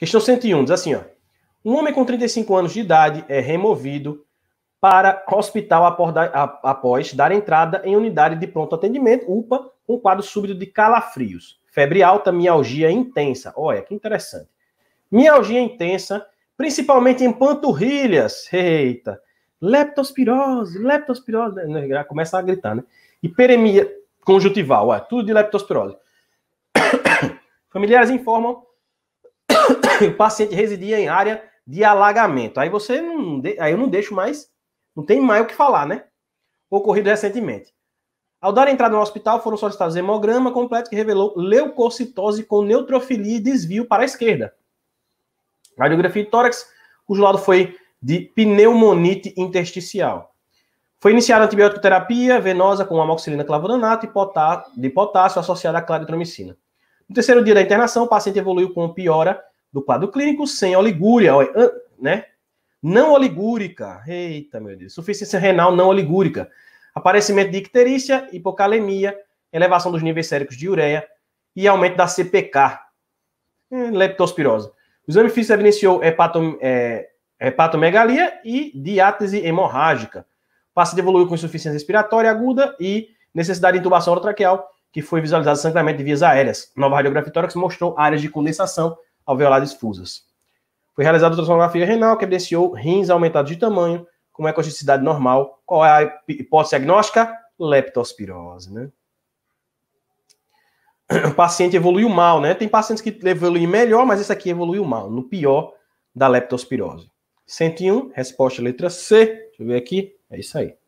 Questão 101 diz assim, ó. Um homem com 35 anos de idade é removido para hospital após dar entrada em unidade de pronto atendimento, UPA, com quadro súbito de calafrios, febre alta, mialgia intensa. Olha, que interessante. Mialgia intensa, principalmente em panturrilhas. Eita. Leptospirose, leptospirose. Né? Né, começa a gritar, né? Hiperemia conjuntival, olha, é, tudo de leptospirose. Familiares informam o paciente residia em área de alagamento. Aí você não, aí eu não deixo mais, não tem mais o que falar, né? Ocorrido recentemente. Ao dar entrada no hospital, foram solicitados hemograma completo que revelou leucocitose com neutrofilia e desvio para a esquerda. Radiografia de tórax, cujo lado foi de pneumonite intersticial. Foi iniciada antibiótico terapia venosa com amoxicilina clavulanato e de potássio associada à claritromicina. No terceiro dia da internação, o paciente evoluiu com piora do quadro clínico sem oligúria, né? Não oligúrica. Eita, meu Deus. Suficiência renal não oligúrica. Aparecimento de icterícia, hipocalemia, elevação dos níveis séricos de ureia e aumento da CPK, é, leptospirose. O exame físico evidenciou hepatom, é, hepatomegalia e diátese hemorrágica. O paciente evoluiu com insuficiência respiratória aguda e necessidade de intubação orotraqueal, que foi visualizado sangramento de vias aéreas. Nova radiografia tórax mostrou áreas de condensação alveolares fusas. Foi realizada ultrassonografia renal, que evidenciou rins aumentados de tamanho, com ecogisticidade normal. Qual é a hipótese agnóstica? Leptospirose, né? O paciente evoluiu mal, né? Tem pacientes que evoluem melhor, mas esse aqui evoluiu mal, no pior da leptospirose. 101, resposta letra C. Deixa eu ver aqui. É isso aí.